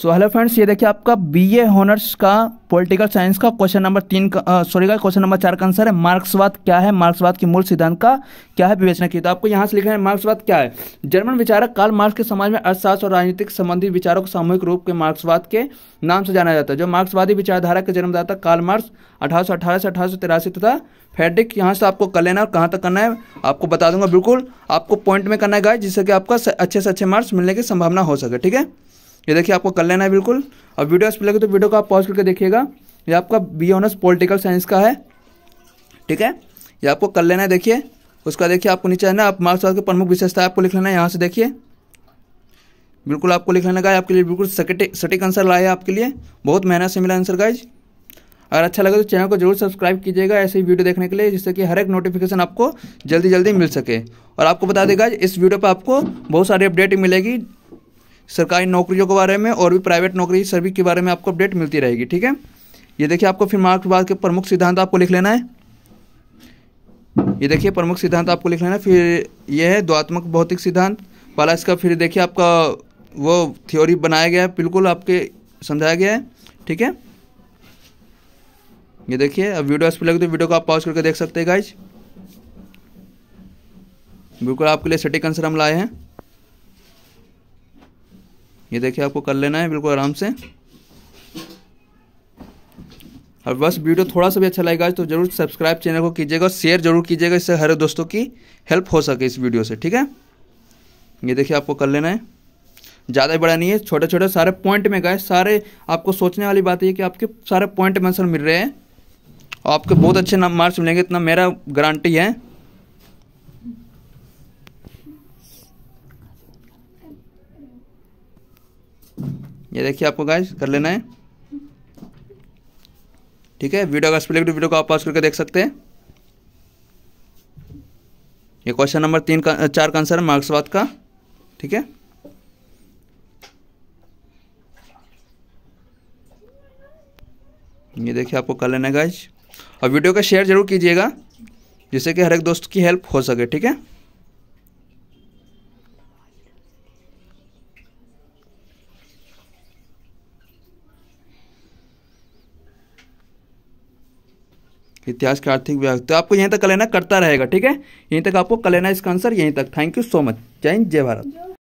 so hello friends ये देखिए आपका बीए हॉनर्स का पॉलिटिकल साइंस का क्वेश्चन नंबर तीन सॉरी का क्वेश्चन नंबर चार का आंसर है मार्क्सवाद क्या है मार्क्सवाद की मूल सिद्धांत का क्या है विवेचना की तो आपको यहाँ से लिखना है मार्क्सवाद क्या है जर्मन विचारक कार्ल मार्क्स के समाज में अर्थशास्त्र और राजनीतिक संबंधी विचारों को सामूहिक रूप के मार्क्सवाद के नाम से जाना जाता है जो मार्क्सवादी विचारधारा के जन्मदाता कार्ल मार्क्स अठारह से अठारह तथा फेडिक यहाँ से आपको कर लेना और कहाँ तक करना है आपको बता दूंगा बिल्कुल आपको पॉइंट में करना है गाय जिससे कि आपका अच्छे से अच्छे मार्क्स मिलने की संभावना हो सके ठीक है ये देखिए आपको कर लेना है बिल्कुल और वीडियो अच्छी लगे तो वीडियो को आप पॉज करके देखिएगा ये आपका बी ऑनर्स पॉलिटिकल साइंस का है ठीक है ये आपको कर लेना है देखिए उसका देखिए आपको नीचे है ना आप मार्क्सवाद की प्रमुख विशेषता आपको लिख लेना है यहाँ से देखिए बिल्कुल आपको लिख लेना है आपके लिए बिल्कुल सटीक आंसर लाया है आपके लिए बहुत मेहनत से मिला आंसर गाइज अगर अच्छा लगे तो चैनल को जरूर सब्सक्राइब कीजिएगा ऐसे ही वीडियो देखने के लिए जिससे कि हर एक नोटिफिकेशन आपको जल्दी जल्दी मिल सके और आपको बता देगा इस वीडियो पर आपको बहुत सारी अपडेट मिलेगी सरकारी नौकरियों के बारे में और भी प्राइवेट नौकरी सभी के बारे में आपको अपडेट मिलती रहेगी ठीक है ये देखिए आपको फिर मार्क्सवाद के प्रमुख सिद्धांत आपको लिख लेना है ये देखिए प्रमुख सिद्धांत आपको लिख लेना है फिर यह है द्वात्मक भौतिक सिद्धांत पहला इसका फिर देखिए आपका वो थ्योरी बनाया गया है बिल्कुल आपके समझाया गया है ठीक है ये देखिए अब वीडियो पर लगे तो वीडियो को आप पॉज करके देख सकते हैं गाइज बिल्कुल आपके लिए सटीक आंसर हम लाए हैं ये देखिए आपको कर लेना है बिल्कुल आराम से और बस वीडियो थोड़ा सा भी अच्छा लगेगा तो जरूर सब्सक्राइब चैनल को कीजिएगा और शेयर जरूर कीजिएगा इससे हर दोस्तों की हेल्प हो सके इस वीडियो से ठीक है ये देखिए आपको कर लेना है ज़्यादा बड़ा नहीं है छोटे छोटे सारे पॉइंट में गए सारे आपको सोचने वाली बात है कि आपके सारे पॉइंट मेंशन मिल रहे हैं आपके बहुत अच्छे मार्क्स मिलेंगे इतना मेरा गारंटी है ये देखिए आपको गाइज कर लेना है ठीक है वीडियो का स्पेलिंग वीडियो को आप पॉज करके देख सकते हैं ये क्वेश्चन नंबर तीन का चार का आंसर मार्क्सवाद का ठीक है ये देखिए आपको कर लेना है गाइज और वीडियो का शेयर जरूर कीजिएगा जिससे कि हर एक दोस्त की हेल्प हो सके ठीक है इतिहास का आर्थिक विभाग तो आपको यहीं तक लेना करता रहेगा ठीक है यहीं तक आपको कलेना इसका आंसर यहीं तक थैंक यू सो मच जय हिंद जय भारत